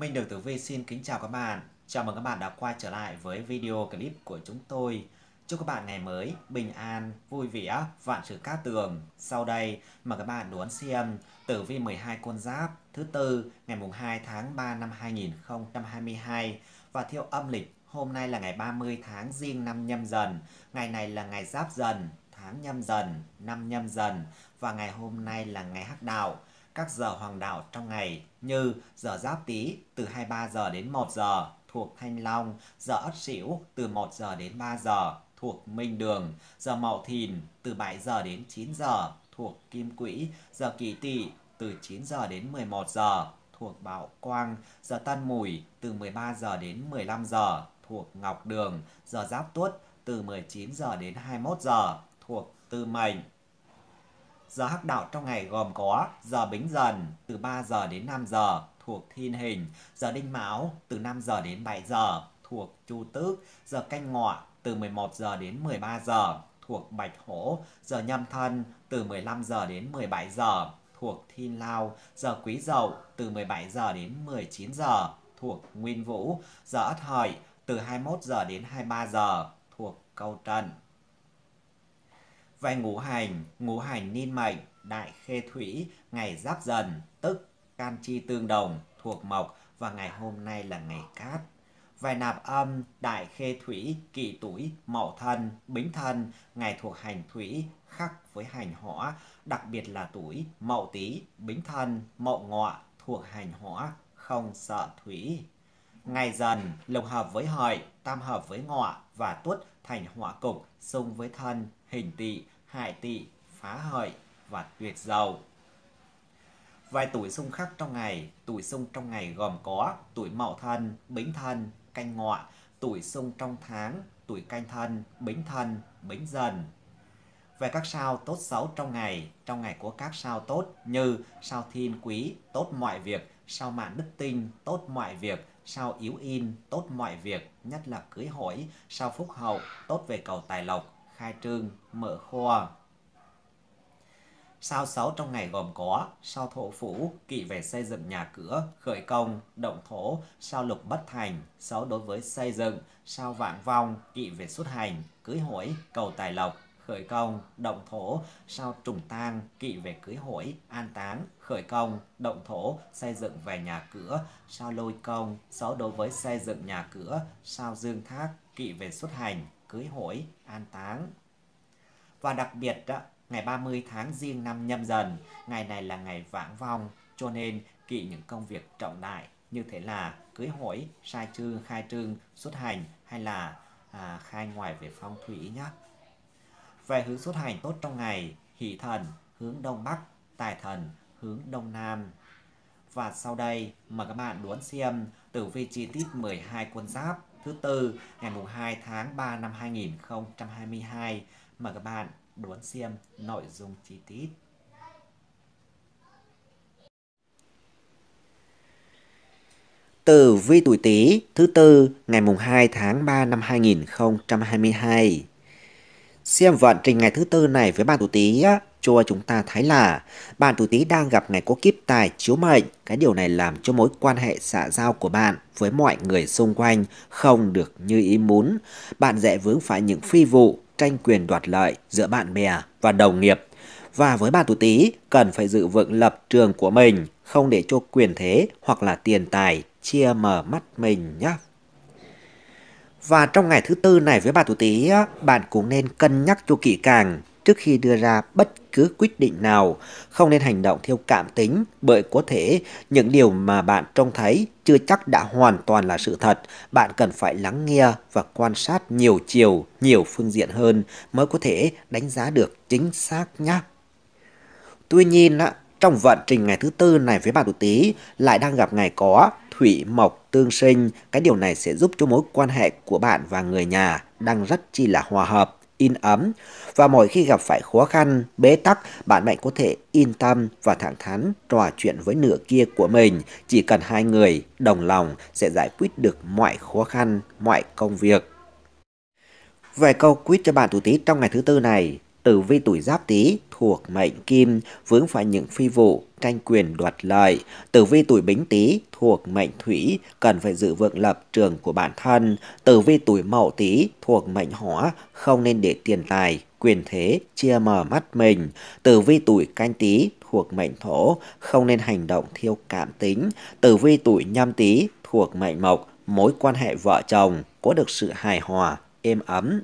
Minh Đường Tử Vi xin kính chào các bạn. Chào mừng các bạn đã quay trở lại với video clip của chúng tôi. Chúc các bạn ngày mới bình an, vui vẻ, vạn sự cát tường. Sau đây mời các bạn đón xem Tử Vi 12 con giáp thứ tư ngày mùng 2 tháng 3 năm 2022 và theo âm lịch hôm nay là ngày 30 tháng Giêng năm Nhâm Dần. Ngày này là ngày Giáp Dần, tháng Nhâm Dần, năm Nhâm Dần và ngày hôm nay là ngày Hắc Đạo các giờ hoàng đạo trong ngày như giờ Giáp Tý từ 23 giờ đến 1 giờ thuộc Thanh Long, giờ Ất Sửu từ 1 giờ đến 3 giờ thuộc Minh Đường, giờ Mậu Thìn từ 7 giờ đến 9 giờ thuộc Kim Quỹ, giờ Kỷ Tỵ từ 9 giờ đến 11 giờ thuộc Bảo Quang, giờ Tân Mùi từ 13 giờ đến 15 giờ thuộc Ngọc Đường, giờ Giáp Tuất từ 19 giờ đến 21 giờ thuộc Tư Mệnh. Giờ hắc đạo trong ngày gồm có giờ bính dần từ 3 giờ đến 5 giờ thuộc thiên hình, giờ đinh mão từ 5 giờ đến 7 giờ thuộc chu tước, giờ canh ngọ từ 11 giờ đến 13 giờ thuộc bạch hổ, giờ nhâm thân từ 15 giờ đến 17 giờ thuộc thiên lao, giờ quý dậu từ 17 giờ đến 19 giờ thuộc nguyên vũ, giờ ất hợi từ 21 giờ đến 23 giờ thuộc câu trần. Vai ngũ hành, ngũ hành ninh mệnh, đại khê thủy, ngày giáp dần, tức can chi tương đồng, thuộc mộc và ngày hôm nay là ngày cát. Vài nạp âm, đại khê thủy, kỷ tuổi, mậu thân, bính thân, ngày thuộc hành thủy, khắc với hành hỏa, đặc biệt là tuổi mậu tý, bính thân, mậu ngọ, thuộc hành hỏa, không sợ thủy. Ngày dần, lục hợp với hợi, tam hợp với ngọ và tuất thành họa cục, xung với thân, hình tỵ, hại tỵ, phá hợi và tuyệt dầu. Vài tuổi xung khắc trong ngày, tuổi xung trong ngày gồm có tuổi mậu thân, bính thân, canh ngọ, tuổi xung trong tháng, tuổi canh thân, bính thân, bính dần. Về các sao tốt xấu trong ngày, trong ngày có các sao tốt như sao thiên quý, tốt mọi việc, sao mạng đức tinh, tốt mọi việc, sao yếu in, tốt mọi việc, nhất là cưới hỏi, sao phúc hậu, tốt về cầu tài lộc, khai trương, mở kho. Sao xấu trong ngày gồm có sao thổ phủ, kỵ về xây dựng nhà cửa, khởi công, động thổ, sao lục bất thành, xấu đối với xây dựng, sao vạn vong, kỵ về xuất hành, cưới hỏi, cầu tài lộc, khởi công, động thổ, sao trùng tang, kỵ về cưới hỏi, an táng, khởi công, động thổ, xây dựng về nhà cửa, sao lôi công, so đối với xây dựng nhà cửa, sao dương thác, kỵ về xuất hành, cưới hỏi, an táng. Và đặc biệt, ngày 30 tháng riêng năm nhâm dần, ngày này là ngày vãng vong, cho nên kỵ những công việc trọng đại như thế là cưới hỏi, sai trương, khai trương, xuất hành hay là à, khai ngoài về phong thủy nhé. Về hướng xuất hành tốt trong ngày, hỷ thần, hướng đông bắc, tài thần, hướng Đông Nam. Và sau đây mời các bạn đón xem tử vi chi tiết 12 quân giáp thứ tư ngày mùng 2 tháng 3 năm 2022. Mời các bạn đón xem nội dung chi tiết. Tử vi tuổi Tý thứ tư ngày mùng 2 tháng 3 năm 2022. Xem vận trình ngày thứ tư này với bạn tuổi Tý cho chúng ta thấy là bạn tuổi Tý đang gặp ngày có kiếp tài chiếu mệnh. Cái điều này làm cho mối quan hệ xã giao của bạn với mọi người xung quanh không được như ý muốn. Bạn dễ vướng phải những phi vụ, tranh quyền đoạt lợi giữa bạn bè và đồng nghiệp. Và với bạn tuổi Tý, cần phải giữ vững lập trường của mình, không để cho quyền thế hoặc là tiền tài chia mờ mắt mình nhé. Và trong ngày thứ tư này với bạn tuổi Tý, bạn cũng nên cân nhắc cho kỹ càng trước khi đưa ra bất cứ quyết định nào. Không nên hành động theo cảm tính bởi có thể những điều mà bạn trông thấy chưa chắc đã hoàn toàn là sự thật. Bạn cần phải lắng nghe và quan sát nhiều chiều, nhiều phương diện hơn mới có thể đánh giá được chính xác nhé. Tuy nhiên, trong vận trình ngày thứ tư này với bạn tuổi Tý lại đang gặp ngày có thủy mộc tương sinh. Cái điều này sẽ giúp cho mối quan hệ của bạn và người nhà đang rất chi là hòa hợp in ấm và mỗi khi gặp phải khó khăn, bế tắc, bạn mạnh có thể yên tâm và thẳng thắn trò chuyện với nửa kia của mình. Chỉ cần hai người đồng lòng sẽ giải quyết được mọi khó khăn, mọi công việc. Vài câu quyết cho bạn thủ tí trong ngày thứ tư này tử vi tuổi giáp tý thuộc mệnh kim vướng phải những phi vụ tranh quyền đoạt lợi tử vi tuổi bính tý thuộc mệnh thủy cần phải giữ vượng lập trường của bản thân tử vi tuổi mậu tý thuộc mệnh hỏa không nên để tiền tài quyền thế chia mờ mắt mình tử vi tuổi canh tý thuộc mệnh thổ không nên hành động thiêu cảm tính tử vi tuổi nhâm tý thuộc mệnh mộc mối quan hệ vợ chồng có được sự hài hòa êm ấm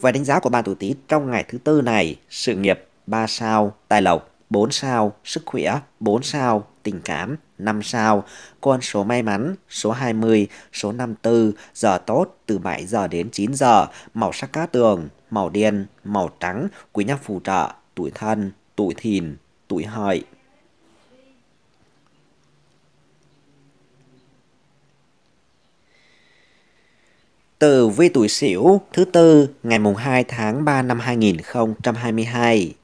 với đánh giá của bạn tuổi Tý trong ngày thứ tư này, sự nghiệp 3 sao, tài lộc 4 sao, sức khỏe 4 sao, tình cảm 5 sao, con số may mắn số 20, số 54, giờ tốt từ 7 giờ đến 9 giờ, màu sắc cá tường, màu đen, màu trắng, quý nhân phù trợ, tuổi thân, tuổi thìn, tuổi hợi. từ vi tuổi Sửu thứ tư ngày mùng 2 tháng 3 năm 2022.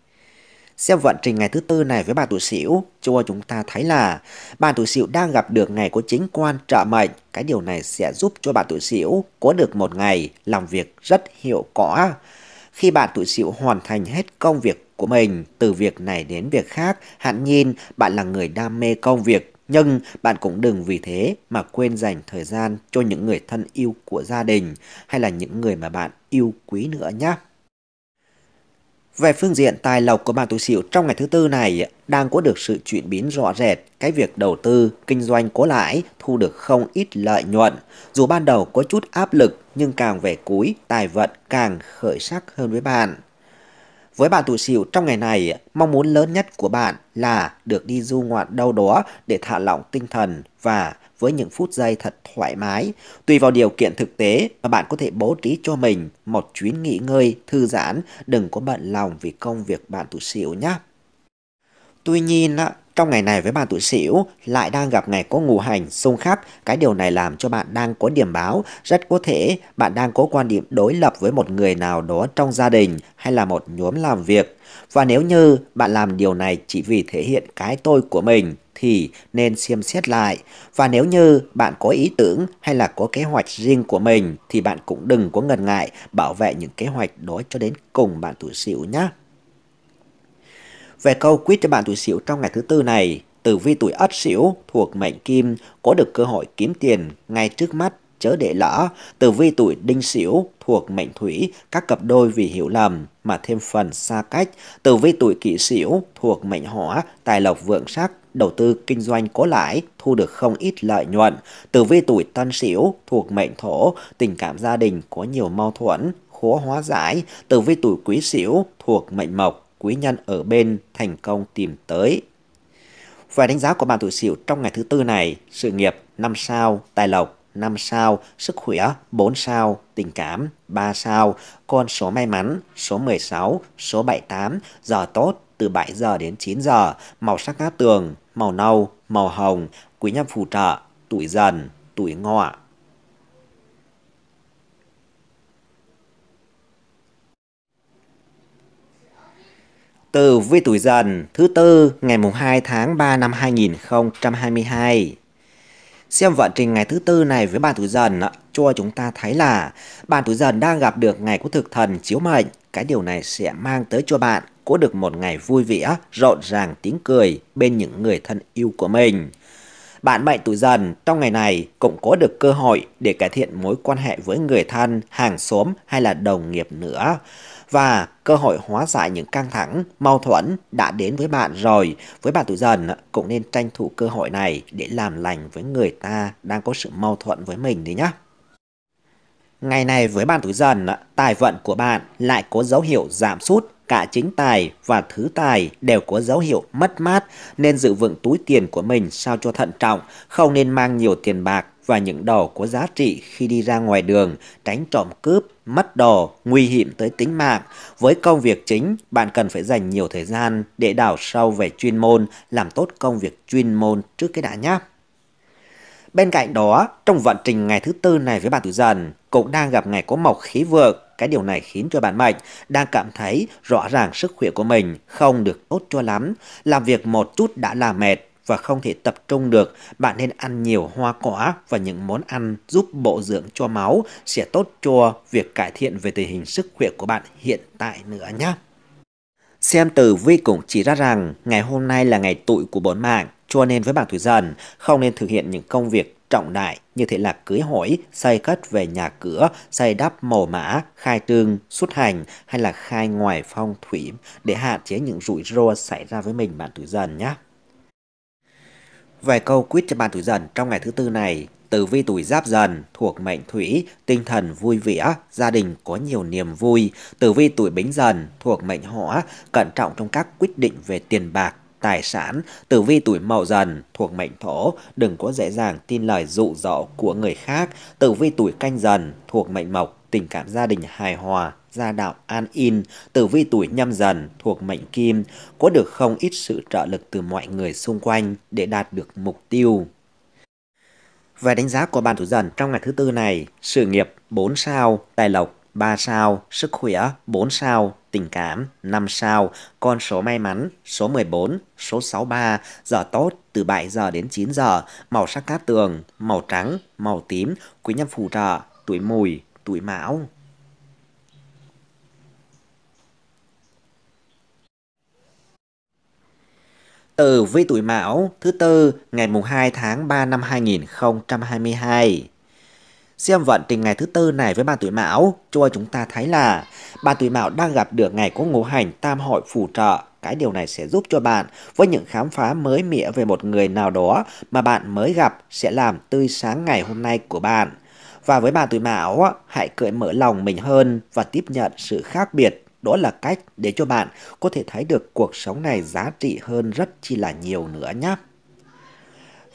Xem vận trình ngày thứ tư này với bà tuổi Sửu cho chúng ta thấy là bà tuổi Sửu đang gặp được ngày có chính quan trợ mệnh, cái điều này sẽ giúp cho bà tuổi Sửu có được một ngày làm việc rất hiệu quả. Khi bạn tuổi Sửu hoàn thành hết công việc của mình, từ việc này đến việc khác, hẳn nhiên bạn là người đam mê công việc nhưng bạn cũng đừng vì thế mà quên dành thời gian cho những người thân yêu của gia đình hay là những người mà bạn yêu quý nữa nhé. Về phương diện tài lộc của bạn tuổi Sửu trong ngày thứ tư này đang có được sự chuyển biến rõ rệt, cái việc đầu tư, kinh doanh có lãi, thu được không ít lợi nhuận. Dù ban đầu có chút áp lực nhưng càng về cuối, tài vận càng khởi sắc hơn với bạn. Với bạn tuổi sửu trong ngày này, mong muốn lớn nhất của bạn là được đi du ngoạn đâu đó để thả lỏng tinh thần và với những phút giây thật thoải mái. Tùy vào điều kiện thực tế mà bạn có thể bố trí cho mình một chuyến nghỉ ngơi, thư giãn, đừng có bận lòng vì công việc bạn tuổi sửu nhé. Tuy nhiên, trong ngày này với bạn tuổi Sửu lại đang gặp ngày có ngũ hành xung khắc, cái điều này làm cho bạn đang có điểm báo, rất có thể bạn đang có quan điểm đối lập với một người nào đó trong gia đình hay là một nhóm làm việc. Và nếu như bạn làm điều này chỉ vì thể hiện cái tôi của mình thì nên xem xét lại. Và nếu như bạn có ý tưởng hay là có kế hoạch riêng của mình thì bạn cũng đừng có ngần ngại bảo vệ những kế hoạch đó cho đến cùng bạn tuổi Sửu nhé. Về câu quyết cho bạn tuổi Sửu trong ngày thứ tư này, tử vi tuổi Ất Sửu thuộc mệnh Kim có được cơ hội kiếm tiền ngay trước mắt chớ để lỡ. Tử vi tuổi Đinh Sửu thuộc mệnh Thủy, các cặp đôi vì hiểu lầm mà thêm phần xa cách. Tử vi tuổi Kỷ Sửu thuộc mệnh Hỏa, tài lộc vượng sắc, đầu tư kinh doanh có lãi, thu được không ít lợi nhuận. Tử vi tuổi Tân Sửu thuộc mệnh Thổ, tình cảm gia đình có nhiều mâu thuẫn, khó hóa giải. Tử vi tuổi Quý Sửu thuộc mệnh Mộc, quý nhân ở bên thành công tìm tới. Vài đánh giá của bạn tuổi Sửu trong ngày thứ tư này, sự nghiệp 5 sao, tài lộc 5 sao, sức khỏe 4 sao, tình cảm 3 sao, con số may mắn số 16, số 78, giờ tốt từ 7 giờ đến 9 giờ, màu sắc cát tường, màu nâu, màu hồng, quý nhân phù trợ, tuổi dần, tuổi ngọ. từ vi tuổi dần thứ tư ngày mùng 2 tháng 3 năm 2022. Xem vận trình ngày thứ tư này với bạn tuổi dần cho chúng ta thấy là bạn tuổi dần đang gặp được ngày của thực thần chiếu mệnh. Cái điều này sẽ mang tới cho bạn có được một ngày vui vẻ, rộn ràng tiếng cười bên những người thân yêu của mình. Bạn mệnh tuổi dần trong ngày này cũng có được cơ hội để cải thiện mối quan hệ với người thân, hàng xóm hay là đồng nghiệp nữa và cơ hội hóa giải những căng thẳng, mâu thuẫn đã đến với bạn rồi. Với bạn tuổi dần cũng nên tranh thủ cơ hội này để làm lành với người ta đang có sự mâu thuẫn với mình đi nhé Ngày này với bạn tuổi dần, tài vận của bạn lại có dấu hiệu giảm sút, cả chính tài và thứ tài đều có dấu hiệu mất mát nên giữ vững túi tiền của mình sao cho thận trọng, không nên mang nhiều tiền bạc và những đồ có giá trị khi đi ra ngoài đường, tránh trộm cướp mất đồ, nguy hiểm tới tính mạng. Với công việc chính, bạn cần phải dành nhiều thời gian để đào sâu về chuyên môn, làm tốt công việc chuyên môn trước cái đã nhé. Bên cạnh đó, trong vận trình ngày thứ tư này với bạn tuổi dần, cũng đang gặp ngày có mộc khí vượng. Cái điều này khiến cho bạn mệnh đang cảm thấy rõ ràng sức khỏe của mình không được tốt cho lắm. Làm việc một chút đã là mệt, và không thể tập trung được, bạn nên ăn nhiều hoa quả và những món ăn giúp bổ dưỡng cho máu sẽ tốt cho việc cải thiện về tình hình sức khỏe của bạn hiện tại nữa nhé. Xem từ vi cũng chỉ ra rằng ngày hôm nay là ngày tụi của bốn mạng, cho nên với bạn tuổi dần không nên thực hiện những công việc trọng đại như thế là cưới hỏi, xây cất về nhà cửa, xây đắp mồ mã, khai trương, xuất hành hay là khai ngoài phong thủy để hạn chế những rủi ro xảy ra với mình bạn tuổi dần nhé. Vài câu quýt cho bàn tuổi dần trong ngày thứ tư này. Tử vi tuổi giáp dần thuộc mệnh thủy, tinh thần vui vẻ, gia đình có nhiều niềm vui. Tử vi tuổi bính dần thuộc mệnh hỏa, cẩn trọng trong các quyết định về tiền bạc, tài sản, tử vi tuổi mậu dần thuộc mệnh thổ, đừng có dễ dàng tin lời dụ dỗ của người khác, tử vi tuổi canh dần thuộc mệnh mộc, tình cảm gia đình hài hòa, gia đạo An In, tử vi tuổi nhâm dần thuộc mệnh kim, có được không ít sự trợ lực từ mọi người xung quanh để đạt được mục tiêu. Về đánh giá của bạn tuổi dần trong ngày thứ tư này, sự nghiệp 4 sao, tài lộc 3 sao, sức khỏe 4 sao, tình cảm 5 sao, con số may mắn số 14, số 63, giờ tốt từ 7 giờ đến 9 giờ, màu sắc cát tường, màu trắng, màu tím, quý nhân phù trợ, tuổi mùi, tuổi mão. tử vi tuổi Mão thứ tư ngày mùng 2 tháng 3 năm 2022. Xem vận trình ngày thứ tư này với bạn tuổi Mão, cho chúng ta thấy là bạn tuổi Mão đang gặp được ngày có ngũ hành tam hội phù trợ. Cái điều này sẽ giúp cho bạn với những khám phá mới mẻ về một người nào đó mà bạn mới gặp sẽ làm tươi sáng ngày hôm nay của bạn. Và với bạn tuổi Mão, hãy cởi mở lòng mình hơn và tiếp nhận sự khác biệt đó là cách để cho bạn có thể thấy được cuộc sống này giá trị hơn rất chi là nhiều nữa nhé.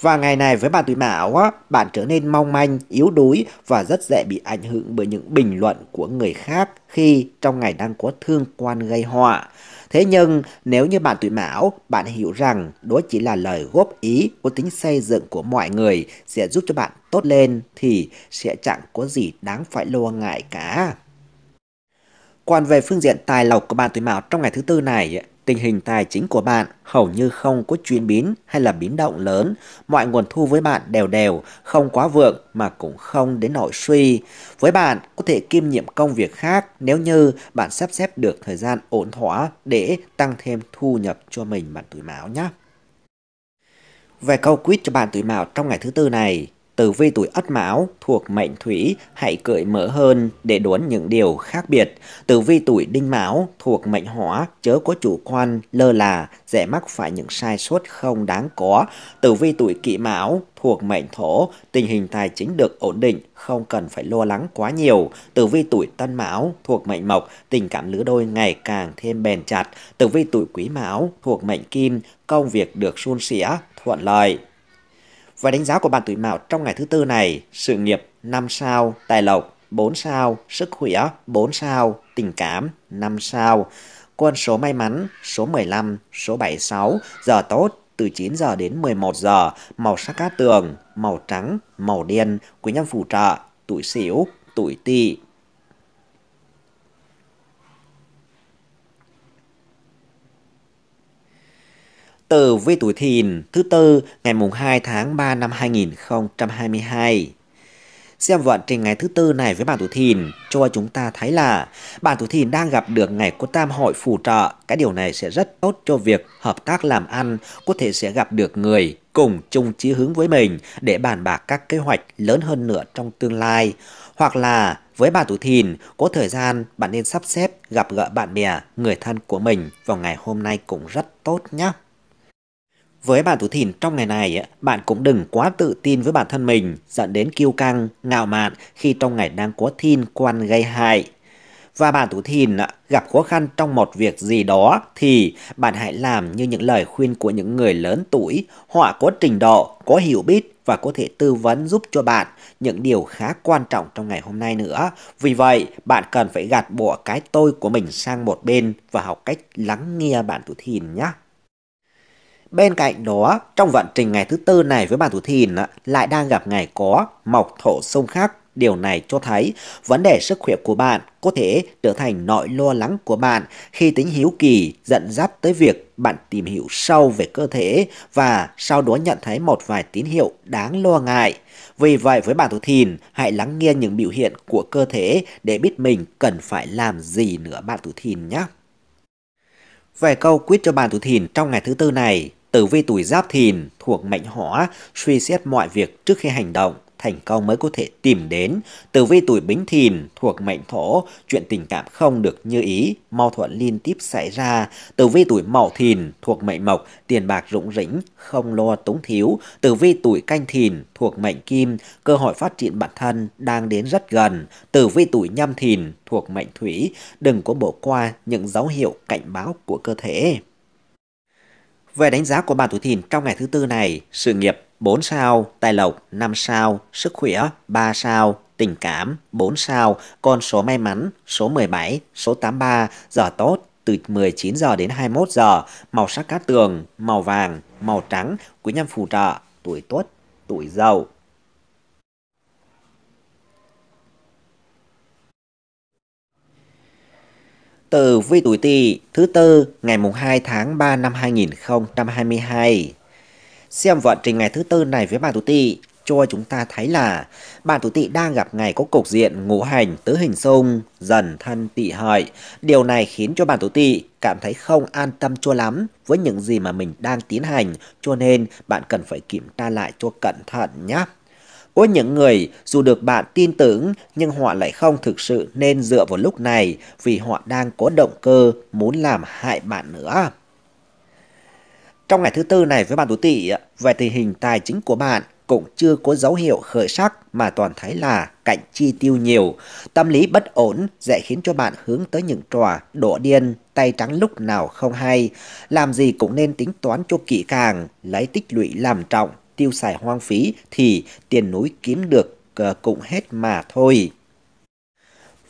Và ngày này với bạn tuổi mão, á, bạn trở nên mong manh, yếu đuối và rất dễ bị ảnh hưởng bởi những bình luận của người khác khi trong ngày đang có thương quan gây họa. Thế nhưng nếu như bạn tuổi mão, bạn hiểu rằng đó chỉ là lời góp ý của tính xây dựng của mọi người sẽ giúp cho bạn tốt lên thì sẽ chẳng có gì đáng phải lo ngại cả. Còn về phương diện tài lộc của bạn tuổi mão trong ngày thứ tư này, tình hình tài chính của bạn hầu như không có chuyển biến hay là biến động lớn. Mọi nguồn thu với bạn đều đều, không quá vượng mà cũng không đến nỗi suy. Với bạn, có thể kiêm nhiệm công việc khác nếu như bạn sắp xếp được thời gian ổn thỏa để tăng thêm thu nhập cho mình bạn tuổi mão nhé. Về câu quýt cho bạn tuổi mão trong ngày thứ tư này, tử vi tuổi Ất Mão thuộc mệnh Thủy hãy cởi mở hơn để đoán những điều khác biệt. Tử vi tuổi Đinh Mão thuộc mệnh Hỏa chớ có chủ quan lơ là dễ mắc phải những sai sót không đáng có. Tử vi tuổi Kỷ Mão thuộc mệnh Thổ tình hình tài chính được ổn định không cần phải lo lắng quá nhiều. Tử vi tuổi Tân Mão thuộc mệnh Mộc tình cảm lứa đôi ngày càng thêm bền chặt. Tử vi tuổi Quý Mão thuộc mệnh Kim công việc được suôn sẻ thuận lợi. Và đánh giá của bạn tuổi Mão trong ngày thứ tư này, sự nghiệp 5 sao, tài lộc 4 sao, sức khỏe 4 sao, tình cảm 5 sao. Quân số may mắn số 15, số 76, giờ tốt từ 9 giờ đến 11 giờ, màu sắc cát tường, màu trắng, màu đen, quý nhân phù trợ, tuổi xỉu, tuổi tỵ tử vi tuổi thìn thứ tư ngày mùng 2 tháng 3 năm 2022. Xem vận trình ngày thứ tư này với bạn tuổi thìn cho chúng ta thấy là bạn tuổi thìn đang gặp được ngày của tam hội phù trợ. Cái điều này sẽ rất tốt cho việc hợp tác làm ăn, có thể sẽ gặp được người cùng chung chí hướng với mình để bàn bạc các kế hoạch lớn hơn nữa trong tương lai. Hoặc là với bạn tuổi thìn, có thời gian bạn nên sắp xếp gặp gỡ bạn bè, người thân của mình vào ngày hôm nay cũng rất tốt nhé. Với bạn tuổi thìn trong ngày này, bạn cũng đừng quá tự tin với bản thân mình, dẫn đến kiêu căng, ngạo mạn khi trong ngày đang có thiên quan gây hại. Và bạn tuổi thìn gặp khó khăn trong một việc gì đó thì bạn hãy làm như những lời khuyên của những người lớn tuổi, họ có trình độ, có hiểu biết và có thể tư vấn giúp cho bạn những điều khá quan trọng trong ngày hôm nay nữa. Vì vậy, bạn cần phải gạt bỏ cái tôi của mình sang một bên và học cách lắng nghe bạn tuổi thìn nhé. Bên cạnh đó, trong vận trình ngày thứ tư này với bản thủ thìn lại đang gặp ngày có mộc thổ sông khắc Điều này cho thấy vấn đề sức khỏe của bạn có thể trở thành nỗi lo lắng của bạn khi tính hiếu kỳ dẫn dắt tới việc bạn tìm hiểu sâu về cơ thể và sau đó nhận thấy một vài tín hiệu đáng lo ngại. Vì vậy với bạn thủ thìn, hãy lắng nghe những biểu hiện của cơ thể để biết mình cần phải làm gì nữa bạn thủ thìn nhé. vài câu quyết cho bạn thủ thìn trong ngày thứ tư này, tử vi tuổi giáp thìn thuộc mệnh hỏa suy xét mọi việc trước khi hành động thành công mới có thể tìm đến. Tử vi tuổi Bính Thìn thuộc mệnh Thổ, chuyện tình cảm không được như ý, mâu thuẫn liên tiếp xảy ra. Tử vi tuổi Mậu Thìn thuộc mệnh Mộc, tiền bạc rủng rỉnh, không lo túng thiếu. Tử vi tuổi Canh Thìn thuộc mệnh Kim, cơ hội phát triển bản thân đang đến rất gần. Tử vi tuổi Nhâm Thìn thuộc mệnh Thủy, đừng có bỏ qua những dấu hiệu cảnh báo của cơ thể. Về đánh giá của bà tuổi Thìn trong ngày thứ tư này, sự nghiệp 4 sao, tài lộc 5 sao, sức khỏe 3 sao, tình cảm 4 sao, con số may mắn số 17, số 83, giờ tốt từ 19 giờ đến 21 giờ, màu sắc cát tường, màu vàng, màu trắng, quý nhân phù trợ, tuổi tuất, tuổi dậu. từ vi tuổi Tỵ thứ tư ngày mùng 2 tháng 3 năm 2022. Xem vận trình ngày thứ tư này với bạn tuổi Tỵ cho chúng ta thấy là bạn tuổi Tỵ đang gặp ngày có cục diện ngũ hành tứ hình xung dần thân Tỵ hợi. Điều này khiến cho bạn tuổi Tỵ cảm thấy không an tâm cho lắm với những gì mà mình đang tiến hành, cho nên bạn cần phải kiểm tra lại cho cẩn thận nhé. Có những người dù được bạn tin tưởng nhưng họ lại không thực sự nên dựa vào lúc này vì họ đang có động cơ muốn làm hại bạn nữa. Trong ngày thứ tư này với bạn tuổi tỵ, về tình hình tài chính của bạn cũng chưa có dấu hiệu khởi sắc mà toàn thấy là cạnh chi tiêu nhiều. Tâm lý bất ổn dễ khiến cho bạn hướng tới những trò đổ điên, tay trắng lúc nào không hay. Làm gì cũng nên tính toán cho kỹ càng, lấy tích lũy làm trọng tiêu xài hoang phí thì tiền núi kiếm được ờ, cũng hết mà thôi.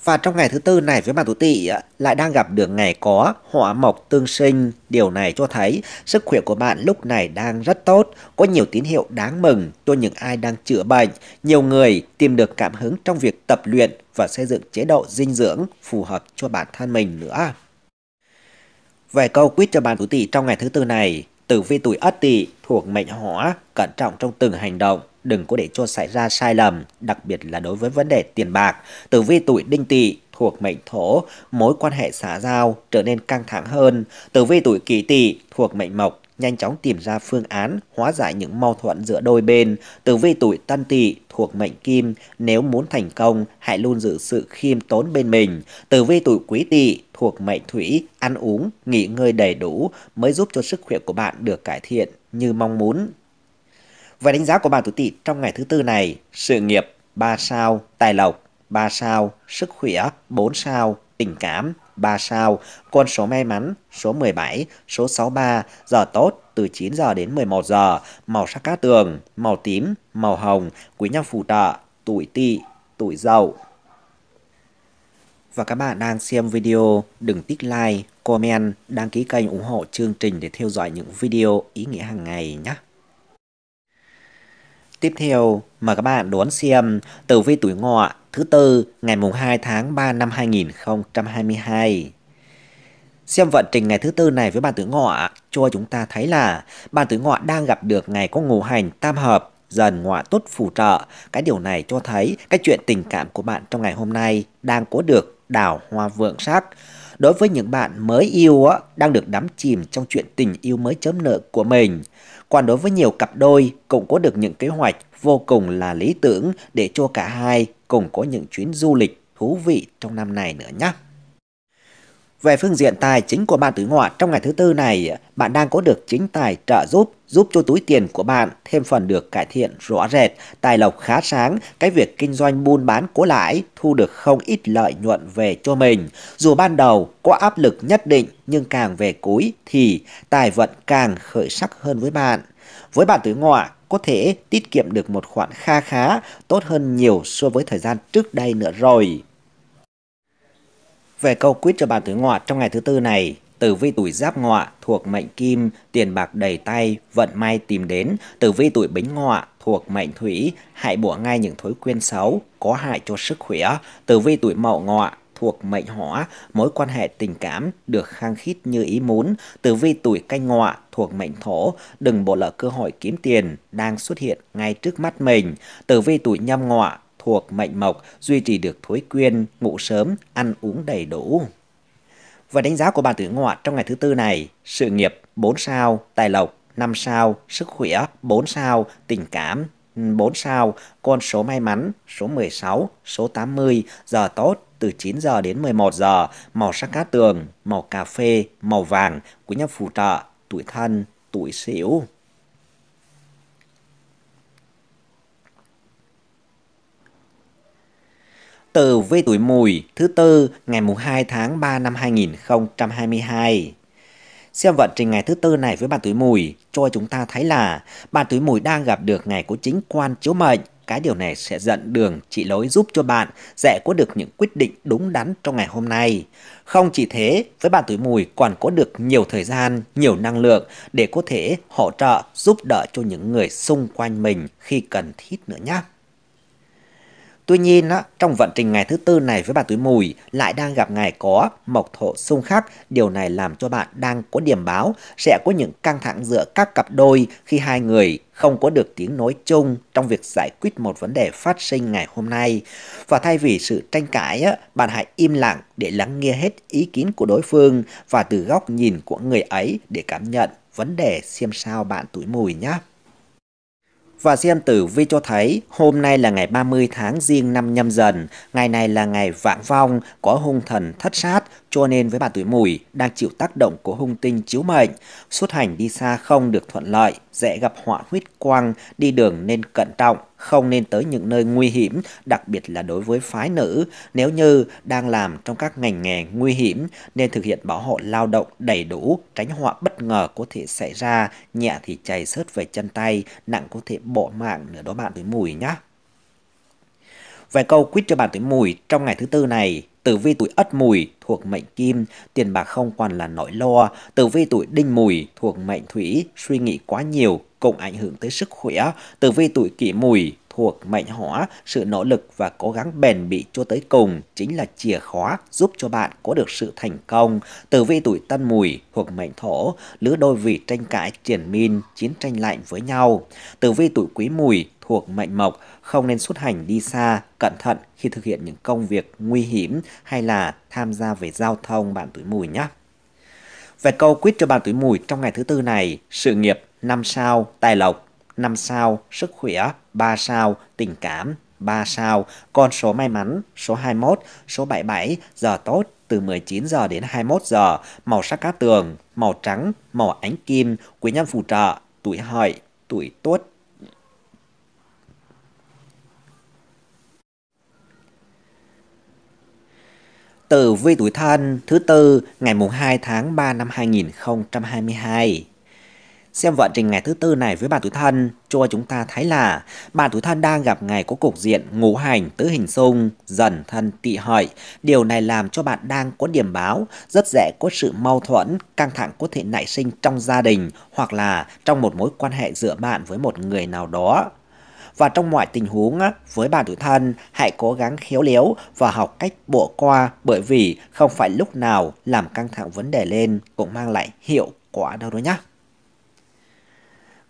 Và trong ngày thứ tư này với bà Tú tỵ lại đang gặp được ngày có hỏa mộc tương sinh. Điều này cho thấy sức khỏe của bạn lúc này đang rất tốt, có nhiều tín hiệu đáng mừng cho những ai đang chữa bệnh. Nhiều người tìm được cảm hứng trong việc tập luyện và xây dựng chế độ dinh dưỡng phù hợp cho bản thân mình nữa. Về câu quyết cho bạn Tú tỵ trong ngày thứ tư này, Tử vi tuổi ất tỵ thuộc mệnh hỏa, cẩn trọng trong từng hành động, đừng có để cho xảy ra sai lầm, đặc biệt là đối với vấn đề tiền bạc. Tử vi tuổi đinh tỵ thuộc mệnh thổ, mối quan hệ xã giao trở nên căng thẳng hơn. Tử vi tuổi kỷ tỵ thuộc mệnh mộc, nhanh chóng tìm ra phương án hóa giải những mâu thuẫn giữa đôi bên. Tử vi tuổi tân tỵ thuộc mệnh kim, nếu muốn thành công, hãy luôn giữ sự khiêm tốn bên mình. Tử vi tuổi quý tỵ thuộc mệnh thủy, ăn uống, nghỉ ngơi đầy đủ mới giúp cho sức khỏe của bạn được cải thiện như mong muốn. Về đánh giá của bạn tuổi tỵ trong ngày thứ tư này, sự nghiệp 3 sao, tài lộc 3 sao, sức khỏe 4 sao, tình cảm 3 sao, con số may mắn số 17, số 63, giờ tốt từ 9 giờ đến 11 giờ, màu sắc cát tường, màu tím, màu hồng, quý nhân phù trợ, tuổi tỵ, tuổi dậu. Và các bạn đang xem video, đừng tích like, comment, đăng ký kênh ủng hộ chương trình để theo dõi những video ý nghĩa hàng ngày nhé. Tiếp theo, mời các bạn đón xem tử vi tuổi ngọ thứ tư ngày mùng 2 tháng 3 năm 2022. Xem vận trình ngày thứ tư này với bàn tử ngọ cho chúng ta thấy là bàn tử ngọ đang gặp được ngày có ngũ hành tam hợp, dần ngọ tốt phù trợ. Cái điều này cho thấy cái chuyện tình cảm của bạn trong ngày hôm nay đang có được đào hoa vượng sắc. Đối với những bạn mới yêu á, đang được đắm chìm trong chuyện tình yêu mới chớm nợ của mình. Còn đối với nhiều cặp đôi cũng có được những kế hoạch vô cùng là lý tưởng để cho cả hai cùng có những chuyến du lịch thú vị trong năm này nữa nhé. Về phương diện tài chính của bạn tử ngọ trong ngày thứ tư này, bạn đang có được chính tài trợ giúp, giúp cho túi tiền của bạn thêm phần được cải thiện rõ rệt, tài lộc khá sáng, cái việc kinh doanh buôn bán có lãi, thu được không ít lợi nhuận về cho mình. Dù ban đầu có áp lực nhất định nhưng càng về cuối thì tài vận càng khởi sắc hơn với bạn. Với bạn tử ngọ, có thể tiết kiệm được một khoản kha khá tốt hơn nhiều so với thời gian trước đây nữa rồi. Về câu quyết cho bàn tuổi ngọ trong ngày thứ tư này, tử vi tuổi giáp ngọ thuộc mệnh kim, tiền bạc đầy tay, vận may tìm đến. Tử vi tuổi bính ngọ thuộc mệnh thủy, hãy bỏ ngay những thói quen xấu, có hại cho sức khỏe. Tử vi tuổi mậu ngọ thuộc mệnh hỏa, mối quan hệ tình cảm được khang khít như ý muốn. Tử vi tuổi canh ngọ thuộc mệnh thổ, đừng bỏ lỡ cơ hội kiếm tiền đang xuất hiện ngay trước mắt mình. Tử vi tuổi nhâm ngọ thuộc mệnh mộc, duy trì được thói quen ngủ sớm, ăn uống đầy đủ. Và đánh giá của bà tử ngọa trong ngày thứ tư này, sự nghiệp 4 sao, tài lộc 5 sao, sức khỏe 4 sao, tình cảm 4 sao, con số may mắn số 16, số 80, giờ tốt từ 9 giờ đến 11 giờ, màu sắc cá tường, màu cà phê, màu vàng, quý nhân phù trợ, tuổi thân, tuổi xỉu. tử với tuổi mùi thứ tư ngày mùng 2 tháng 3 năm 2022. Xem vận trình ngày thứ tư này với bạn tuổi mùi cho chúng ta thấy là bạn tuổi mùi đang gặp được ngày của chính quan chiếu mệnh. Cái điều này sẽ dẫn đường chỉ lối giúp cho bạn sẽ có được những quyết định đúng đắn trong ngày hôm nay. Không chỉ thế, với bạn tuổi mùi còn có được nhiều thời gian, nhiều năng lượng để có thể hỗ trợ, giúp đỡ cho những người xung quanh mình khi cần thiết nữa nhé. Tuy nhiên, trong vận trình ngày thứ tư này với bạn tuổi mùi lại đang gặp ngày có mộc thổ xung khắc. Điều này làm cho bạn đang có điểm báo sẽ có những căng thẳng giữa các cặp đôi khi hai người không có được tiếng nói chung trong việc giải quyết một vấn đề phát sinh ngày hôm nay. Và thay vì sự tranh cãi, bạn hãy im lặng để lắng nghe hết ý kiến của đối phương và từ góc nhìn của người ấy để cảm nhận vấn đề xem sao bạn tuổi mùi nhé và Diên Tử Vi cho thấy hôm nay là ngày 30 tháng riêng năm nhâm dần, ngày này là ngày vạn vong, có hung thần thất sát, cho nên với bà tuổi mùi đang chịu tác động của hung tinh chiếu mệnh, xuất hành đi xa không được thuận lợi, dễ gặp họa huyết quang, đi đường nên cẩn trọng không nên tới những nơi nguy hiểm, đặc biệt là đối với phái nữ, nếu như đang làm trong các ngành nghề nguy hiểm nên thực hiện bảo hộ lao động đầy đủ, tránh họa bất ngờ có thể xảy ra, nhẹ thì chảy xớt về chân tay, nặng có thể bộ mạng nữa đó bạn tuổi mùi nhá. Vài câu quýt cho bạn tuổi mùi trong ngày thứ tư này, tử vi tuổi ất mùi thuộc mệnh kim, tiền bạc không còn là nỗi lo, tử vi tuổi đinh mùi thuộc mệnh thủy, suy nghĩ quá nhiều, cũng ảnh hưởng tới sức khỏe, từ vi tuổi kỷ mùi thuộc mệnh hỏa, sự nỗ lực và cố gắng bền bỉ cho tới cùng chính là chìa khóa giúp cho bạn có được sự thành công. Tử vi tuổi tân mùi thuộc mệnh thổ, lứa đôi vì tranh cãi triển min, chiến tranh lạnh với nhau. Tử vi tuổi quý mùi thuộc mệnh mộc, không nên xuất hành đi xa, cẩn thận khi thực hiện những công việc nguy hiểm hay là tham gia về giao thông bạn tuổi mùi nhé. Về câu quyết cho bạn tuổi mùi trong ngày thứ tư này, sự nghiệp 5 sao tài lộc, 5 sao sức khỏe, 3 sao tình cảm, 3 sao, con số may mắn, số 21, số 77, giờ tốt từ 19 giờ đến 21 giờ, màu sắc cát tường, màu trắng, màu ánh kim, quý nhân phù trợ, tuổi hợi, tuổi tốt. Tử vi tuổi thân thứ tư ngày mùng 2 tháng 3 năm 2022. Xem vận trình ngày thứ tư này với bạn tuổi thân, cho chúng ta thấy là bạn tuổi thân đang gặp ngày có cục diện ngũ hành tứ hình xung, dần thân tị hợi. Điều này làm cho bạn đang có điểm báo, rất dễ có sự mâu thuẫn, căng thẳng có thể nảy sinh trong gia đình hoặc là trong một mối quan hệ giữa bạn với một người nào đó. Và trong mọi tình huống, với bạn tuổi thân, hãy cố gắng khéo léo và học cách bỏ qua bởi vì không phải lúc nào làm căng thẳng vấn đề lên cũng mang lại hiệu quả đâu đó nhé.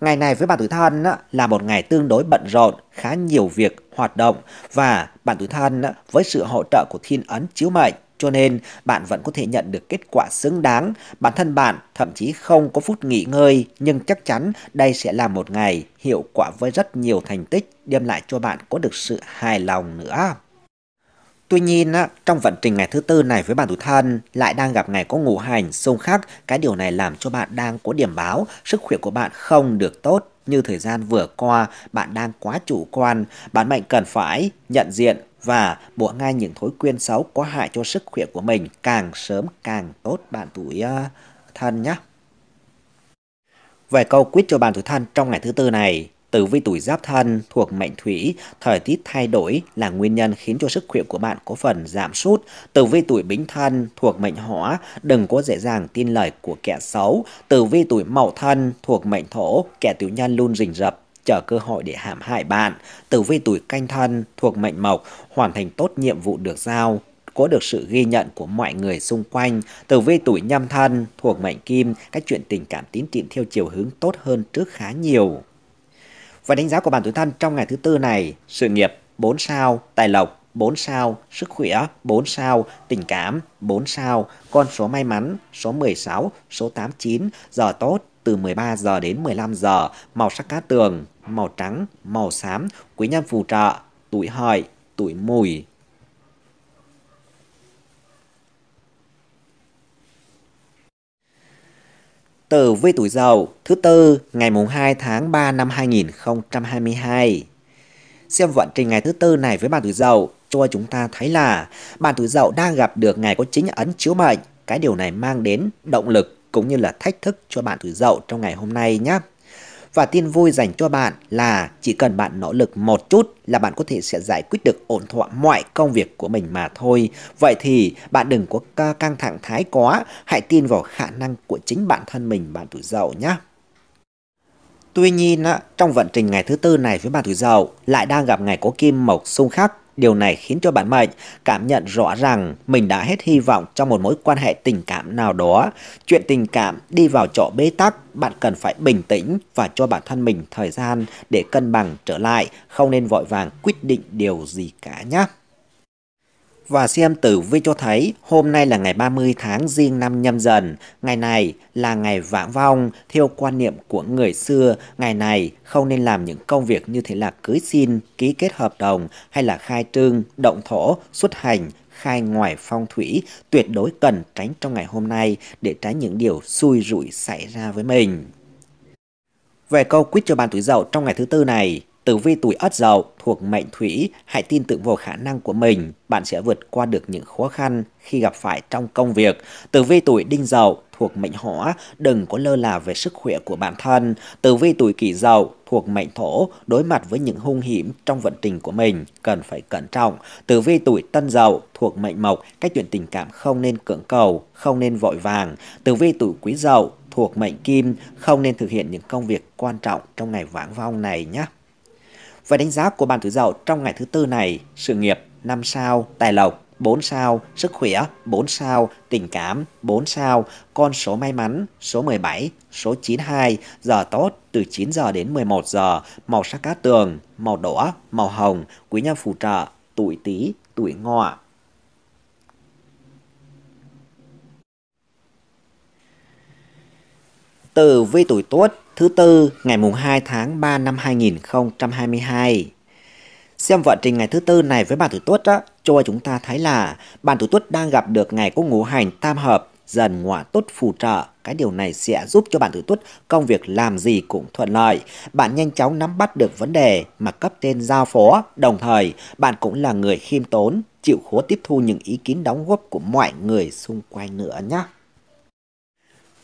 Ngày này với bạn tuổi thân là một ngày tương đối bận rộn, khá nhiều việc, hoạt động và bạn tuổi thân với sự hỗ trợ của thiên ấn chiếu mệnh cho nên bạn vẫn có thể nhận được kết quả xứng đáng. Bản thân bạn thậm chí không có phút nghỉ ngơi, nhưng chắc chắn đây sẽ là một ngày hiệu quả với rất nhiều thành tích đem lại cho bạn có được sự hài lòng nữa. Tuy nhiên, trong vận trình ngày thứ tư này với bạn tuổi thân lại đang gặp ngày có ngũ hành, xung khắc, cái điều này làm cho bạn đang có điểm báo, sức khỏe của bạn không được tốt. Như thời gian vừa qua, bạn đang quá chủ quan, bạn mệnh cần phải nhận diện và bỏ ngay những thói quen xấu có hại cho sức khỏe của mình càng sớm càng tốt bạn tuổi à, thân nhé. vài câu quyết cho bạn tuổi thân trong ngày thứ tư này, Tử vi tuổi giáp thân thuộc mệnh thủy, thời tiết thay đổi là nguyên nhân khiến cho sức khỏe của bạn có phần giảm sút. Tử vi tuổi bính thân thuộc mệnh hỏa, đừng có dễ dàng tin lời của kẻ xấu. Tử vi tuổi mậu thân thuộc mệnh thổ, kẻ tiểu nhân luôn rình rập chờ cơ hội để hãm hại bạn. Tử vi tuổi canh thân thuộc mệnh mộc, hoàn thành tốt nhiệm vụ được giao, có được sự ghi nhận của mọi người xung quanh. Tử vi tuổi nhâm thân thuộc mệnh kim, các chuyện tình cảm tiến triển theo chiều hướng tốt hơn trước khá nhiều. Và đánh giá của bản tuổi Thân trong ngày thứ tư này, sự nghiệp 4 sao, tài lộc 4 sao, sức khỏe 4 sao, tình cảm 4 sao, con số may mắn số 16, số 89, giờ tốt từ 13 giờ đến 15 giờ, màu sắc cá tường, màu trắng, màu xám, quý nhân phù trợ, tuổi hợi, tuổi mùi, Tử vi tuổi dậu thứ tư ngày mùng 2 tháng 3 năm 2022. Xem vận trình ngày thứ tư này với bạn tuổi dậu cho chúng ta thấy là bạn tuổi dậu đang gặp được ngày có chính ấn chiếu mệnh. Cái điều này mang đến động lực cũng như là thách thức cho bạn tuổi dậu trong ngày hôm nay nhé. Và tin vui dành cho bạn là chỉ cần bạn nỗ lực một chút là bạn có thể sẽ giải quyết được ổn thỏa mọi công việc của mình mà thôi. Vậy thì bạn đừng có căng thẳng thái quá, hãy tin vào khả năng của chính bản thân mình bạn tuổi dậu nhé. Tuy nhiên, trong vận trình ngày thứ tư này với bạn tuổi dậu lại đang gặp ngày có kim mộc xung khắc Điều này khiến cho bạn mệnh cảm nhận rõ rằng mình đã hết hy vọng trong một mối quan hệ tình cảm nào đó. Chuyện tình cảm đi vào chỗ bế tắc, bạn cần phải bình tĩnh và cho bản thân mình thời gian để cân bằng trở lại, không nên vội vàng quyết định điều gì cả nhé và xem tử vi cho thấy hôm nay là ngày 30 tháng riêng năm nhâm dần. Ngày này là ngày vãng vong, theo quan niệm của người xưa, ngày này không nên làm những công việc như thế là cưới xin, ký kết hợp đồng hay là khai trương, động thổ, xuất hành, khai ngoài phong thủy tuyệt đối cần tránh trong ngày hôm nay để tránh những điều xui rủi xảy ra với mình. Về câu quýt cho bạn tuổi dậu trong ngày thứ tư này, Tử vi tuổi ất dậu thuộc mệnh thủy, hãy tin tưởng vào khả năng của mình, bạn sẽ vượt qua được những khó khăn khi gặp phải trong công việc. Tử vi tuổi đinh dậu thuộc mệnh hỏa, đừng có lơ là về sức khỏe của bản thân. Tử vi tuổi kỷ dậu thuộc mệnh thổ, đối mặt với những hung hiểm trong vận trình của mình, cần phải cẩn trọng. Tử vi tuổi tân dậu thuộc mệnh mộc, các chuyện tình cảm không nên cưỡng cầu, không nên vội vàng. Tử vi tuổi quý dậu thuộc mệnh kim, không nên thực hiện những công việc quan trọng trong ngày vãng vong này nhé. Về đánh giá của Ban Tử Dậu trong ngày thứ tư này, sự nghiệp 5 sao, tài lộc 4 sao, sức khỏe 4 sao, tình cảm 4 sao, con số may mắn số 17, số 92, giờ tốt từ 9 giờ đến 11 giờ, màu sắc cá tường, màu đỏ, màu hồng, quý nhân phù trợ, tuổi tí, tuổi ngọ. tử vi tuổi Tuất thứ tư ngày mùng 2 tháng 3 năm 2022. Xem vận trình ngày thứ tư này với bạn tuổi Tuất á, cho chúng ta thấy là bạn tuổi Tuất đang gặp được ngày có ngũ hành tam hợp dần ngọa tốt phù trợ. Cái điều này sẽ giúp cho bạn tuổi Tuất công việc làm gì cũng thuận lợi. Bạn nhanh chóng nắm bắt được vấn đề mà cấp trên giao phó. Đồng thời, bạn cũng là người khiêm tốn, chịu khó tiếp thu những ý kiến đóng góp của mọi người xung quanh nữa nhé.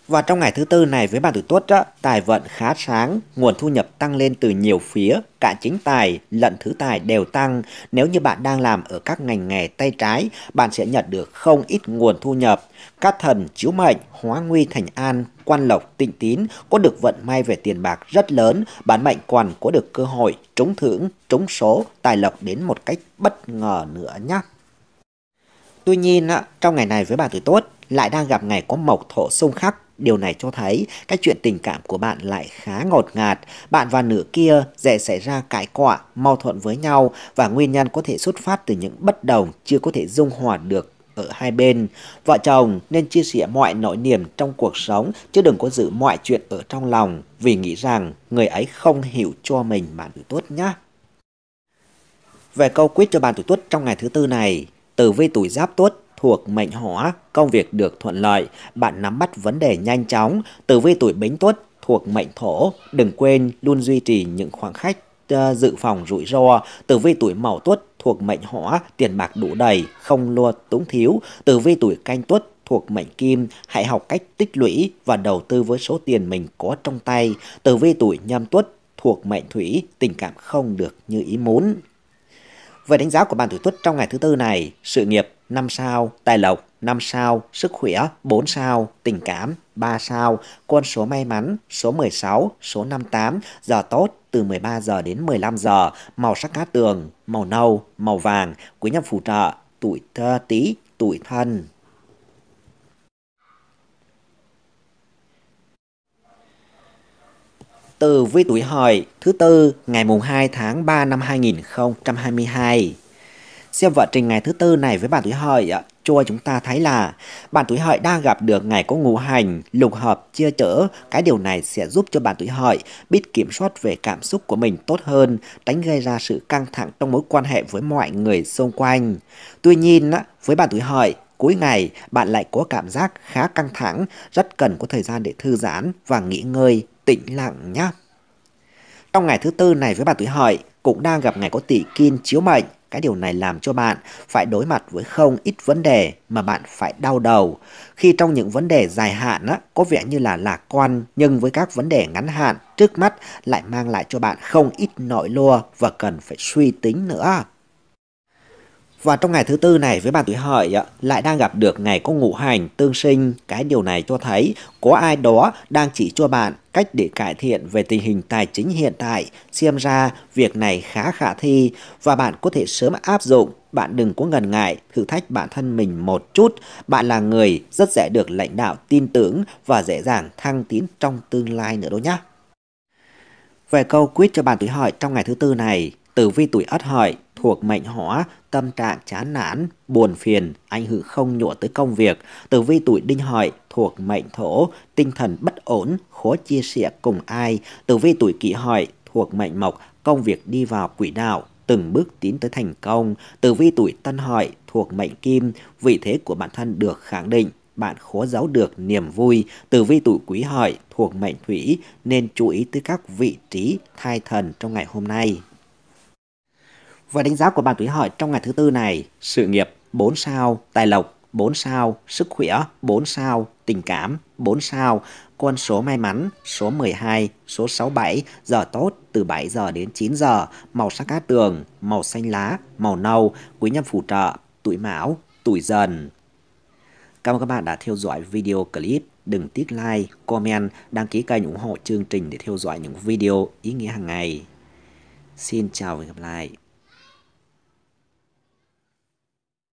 Và trong ngày thứ tư này với bạn tuổi tuất á, tài vận khá sáng, nguồn thu nhập tăng lên từ nhiều phía, cả chính tài lẫn thứ tài đều tăng. Nếu như bạn đang làm ở các ngành nghề tay trái, bạn sẽ nhận được không ít nguồn thu nhập. Các thần chiếu mệnh, hóa nguy thành an, quan lộc tịnh tín có được vận may về tiền bạc rất lớn, bản mệnh còn có được cơ hội trúng thưởng, trúng số, tài lộc đến một cách bất ngờ nữa nhé. Tuy nhiên, trong ngày này với bà tuổi tuất lại đang gặp ngày có mộc thổ xung khắc Điều này cho thấy các chuyện tình cảm của bạn lại khá ngọt ngạt, bạn và nửa kia dễ xảy ra cãi cọ, mâu thuẫn với nhau và nguyên nhân có thể xuất phát từ những bất đồng chưa có thể dung hòa được ở hai bên. Vợ chồng nên chia sẻ mọi nỗi niềm trong cuộc sống chứ đừng có giữ mọi chuyện ở trong lòng vì nghĩ rằng người ấy không hiểu cho mình bạn tuổi tuất nhé. Về câu quyết cho bạn tuổi tuất trong ngày thứ tư này, từ vi tuổi giáp tuất thuộc mệnh hỏa, công việc được thuận lợi, bạn nắm bắt vấn đề nhanh chóng, tử vi tuổi bính tuất thuộc mệnh thổ, đừng quên luôn duy trì những khoảng khách ờ, dự phòng rủi ro, tử vi tuổi mậu tuất thuộc mệnh hỏa, tiền bạc đủ đầy, không lo túng thiếu, tử vi tuổi canh tuất thuộc mệnh kim, hãy học cách tích lũy và đầu tư với số tiền mình có trong tay, tử vi tuổi nhâm tuất thuộc mệnh thủy, tình cảm không được như ý muốn. Với đánh giá của bạn tuổi Tuất trong ngày thứ tư này, sự nghiệp 5 sao, tài lộc 5 sao, sức khỏe 4 sao, tình cảm 3 sao, con số may mắn số 16, số 58, giờ tốt từ 13 giờ đến 15 giờ, màu sắc cát tường, màu nâu, màu vàng, quý nhân phù trợ, tuổi thơ tí, tuổi thân. từ với tuổi hợi thứ tư ngày mùng 2 tháng 3 năm 2022. Xem vận trình ngày thứ tư này với bạn tuổi hợi ạ, cho chúng ta thấy là bạn tuổi hợi đang gặp được ngày có ngũ hành, lục hợp, chia chở. Cái điều này sẽ giúp cho bạn tuổi hợi biết kiểm soát về cảm xúc của mình tốt hơn, tránh gây ra sự căng thẳng trong mối quan hệ với mọi người xung quanh. Tuy nhiên, với bạn tuổi hợi, cuối ngày bạn lại có cảm giác khá căng thẳng, rất cần có thời gian để thư giãn và nghỉ ngơi tĩnh lặng nhá. Trong ngày thứ tư này với bạn tuổi hợi cũng đang gặp ngày có tỷ kim chiếu mệnh. Cái điều này làm cho bạn phải đối mặt với không ít vấn đề mà bạn phải đau đầu. Khi trong những vấn đề dài hạn á, có vẻ như là lạc quan nhưng với các vấn đề ngắn hạn trước mắt lại mang lại cho bạn không ít nỗi lo và cần phải suy tính nữa. Và trong ngày thứ tư này với bạn tuổi hợi lại đang gặp được ngày có ngũ hành tương sinh. Cái điều này cho thấy có ai đó đang chỉ cho bạn cách để cải thiện về tình hình tài chính hiện tại. Xem ra việc này khá khả thi và bạn có thể sớm áp dụng. Bạn đừng có ngần ngại thử thách bản thân mình một chút. Bạn là người rất dễ được lãnh đạo tin tưởng và dễ dàng thăng tiến trong tương lai nữa đó nhé. Về câu quyết cho bạn tuổi hợi trong ngày thứ tư này, tử vi tuổi ất hợi thuộc mệnh hỏa, tâm trạng chán nản, buồn phiền, anh hữu không nhụa tới công việc. Tử vi tuổi đinh hợi thuộc mệnh thổ, tinh thần bất ổn, khó chia sẻ cùng ai. Tử vi tuổi kỷ hợi thuộc mệnh mộc, công việc đi vào quỹ đạo, từng bước tiến tới thành công. Tử vi tuổi tân hợi thuộc mệnh kim, vị thế của bản thân được khẳng định bạn khó giấu được niềm vui từ vi tuổi quý hợi thuộc mệnh thủy nên chú ý tới các vị trí thai thần trong ngày hôm nay và đánh giá của bạn tuổi hợi trong ngày thứ tư này, sự nghiệp 4 sao, tài lộc 4 sao, sức khỏe 4 sao, tình cảm 4 sao, con số may mắn số 12, số 67, giờ tốt từ 7 giờ đến 9 giờ, màu sắc cát tường, màu xanh lá, màu nâu, quý nhân phù trợ, tuổi mão, tuổi dần. Cảm ơn các bạn đã theo dõi video clip. Đừng tiếc like, comment, đăng ký kênh ủng hộ chương trình để theo dõi những video ý nghĩa hàng ngày. Xin chào và hẹn gặp lại.